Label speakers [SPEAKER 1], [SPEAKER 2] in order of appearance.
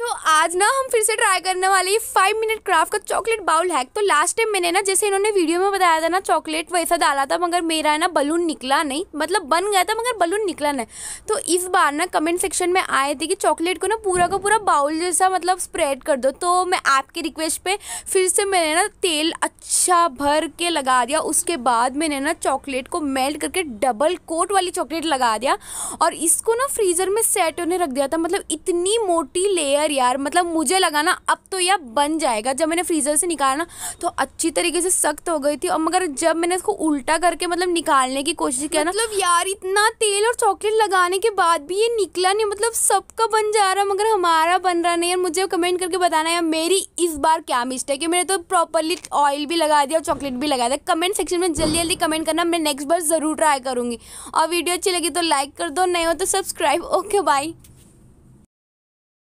[SPEAKER 1] तो आज ना हम फिर से ट्राई करने वाले फाइव मिनट क्राफ्ट का चॉकलेट बाउल हैक तो लास्ट टाइम मैंने ना जैसे इन्होंने वीडियो में बताया था ना चॉकलेट वैसा डाला था मगर मेरा है ना बलून निकला नहीं मतलब बन गया था मगर बलून निकला नहीं तो इस बार ना कमेंट सेक्शन में आए थे कि चॉकलेट को ना पूरा का पूरा बाउल जैसा मतलब स्प्रेड कर दो तो मैं आपके रिक्वेस्ट पर फिर से मैंने ना तेल अच्छा भर के लगा दिया उसके बाद मैंने ना चॉकलेट को मेल्ट करके डबल कोट वाली चॉकलेट लगा दिया और इसको ना फ्रीज़र में सेट होने रख दिया था मतलब इतनी मोटी लेयर यार मतलब मुझे लगा ना अब तो यह बन जाएगा जब मैंने फ्रीज़र से निकाला ना तो अच्छी तरीके से सख्त हो गई थी और मगर जब मैंने इसको उल्टा करके मतलब निकालने की कोशिश किया ना मतलब यार इतना तेल और चॉकलेट लगाने के बाद भी ये निकला नहीं मतलब सबका बन जा रहा मगर हमारा बन रहा नहीं और मुझे कमेंट करके बताना यार मेरी इस बार क्या मिस्टेक है मैंने तो प्रॉपरली ऑयल भी लगा दिया और चॉकलेट भी लगा दिया कमेंट सेक्शन में जल्दी जल्दी कमेंट करना मैं नेक्स्ट बार ज़रूर ट्राई करूँगी और वीडियो अच्छी लगी तो लाइक कर दो नहीं हो तो सब्सक्राइब ओके बाई